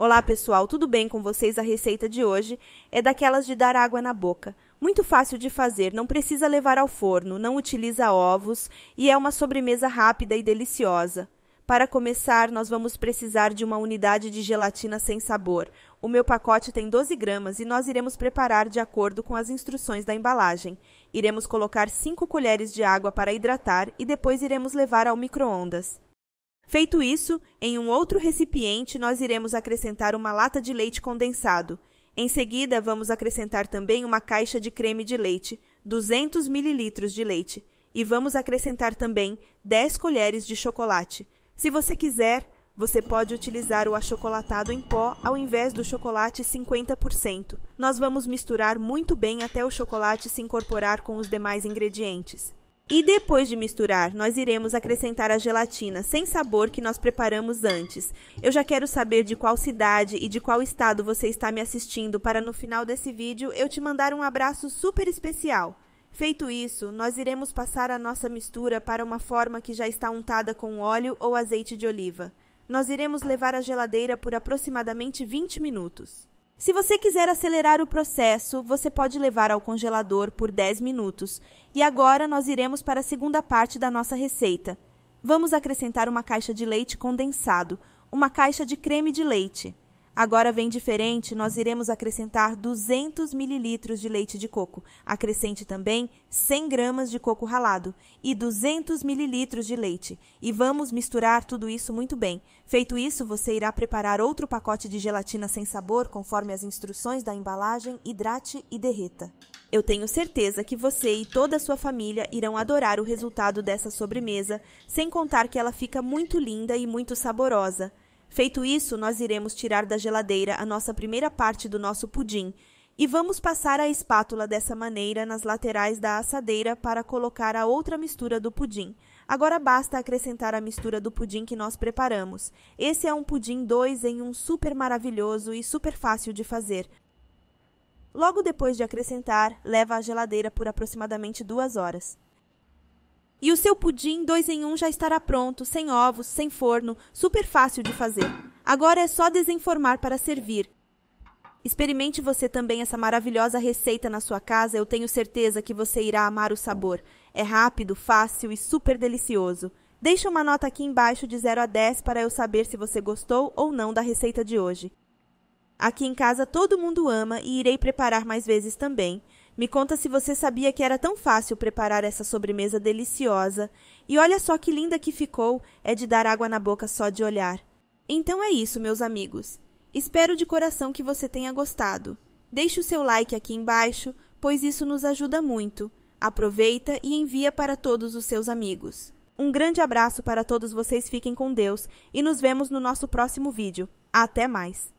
Olá pessoal, tudo bem com vocês? A receita de hoje é daquelas de dar água na boca. Muito fácil de fazer, não precisa levar ao forno, não utiliza ovos e é uma sobremesa rápida e deliciosa. Para começar, nós vamos precisar de uma unidade de gelatina sem sabor. O meu pacote tem 12 gramas e nós iremos preparar de acordo com as instruções da embalagem. Iremos colocar 5 colheres de água para hidratar e depois iremos levar ao micro-ondas. Feito isso, em um outro recipiente nós iremos acrescentar uma lata de leite condensado. Em seguida, vamos acrescentar também uma caixa de creme de leite, 200 ml de leite, e vamos acrescentar também 10 colheres de chocolate. Se você quiser, você pode utilizar o achocolatado em pó ao invés do chocolate 50%. Nós vamos misturar muito bem até o chocolate se incorporar com os demais ingredientes. E depois de misturar, nós iremos acrescentar a gelatina sem sabor que nós preparamos antes. Eu já quero saber de qual cidade e de qual estado você está me assistindo para no final desse vídeo eu te mandar um abraço super especial. Feito isso, nós iremos passar a nossa mistura para uma forma que já está untada com óleo ou azeite de oliva. Nós iremos levar à geladeira por aproximadamente 20 minutos. Se você quiser acelerar o processo, você pode levar ao congelador por 10 minutos. E agora nós iremos para a segunda parte da nossa receita. Vamos acrescentar uma caixa de leite condensado, uma caixa de creme de leite. Agora vem diferente, nós iremos acrescentar 200 mililitros de leite de coco. Acrescente também 100 gramas de coco ralado e 200 mililitros de leite. E vamos misturar tudo isso muito bem. Feito isso, você irá preparar outro pacote de gelatina sem sabor, conforme as instruções da embalagem, hidrate e derreta. Eu tenho certeza que você e toda a sua família irão adorar o resultado dessa sobremesa, sem contar que ela fica muito linda e muito saborosa. Feito isso, nós iremos tirar da geladeira a nossa primeira parte do nosso pudim e vamos passar a espátula dessa maneira nas laterais da assadeira para colocar a outra mistura do pudim. Agora basta acrescentar a mistura do pudim que nós preparamos. Esse é um pudim 2 em um super maravilhoso e super fácil de fazer. Logo depois de acrescentar, leva à geladeira por aproximadamente duas horas. E o seu pudim dois em um já estará pronto, sem ovos, sem forno, super fácil de fazer. Agora é só desenformar para servir. Experimente você também essa maravilhosa receita na sua casa, eu tenho certeza que você irá amar o sabor. É rápido, fácil e super delicioso. Deixe uma nota aqui embaixo de 0 a 10 para eu saber se você gostou ou não da receita de hoje. Aqui em casa todo mundo ama e irei preparar mais vezes também. Me conta se você sabia que era tão fácil preparar essa sobremesa deliciosa. E olha só que linda que ficou, é de dar água na boca só de olhar. Então é isso, meus amigos. Espero de coração que você tenha gostado. Deixe o seu like aqui embaixo, pois isso nos ajuda muito. Aproveita e envia para todos os seus amigos. Um grande abraço para todos vocês, fiquem com Deus e nos vemos no nosso próximo vídeo. Até mais!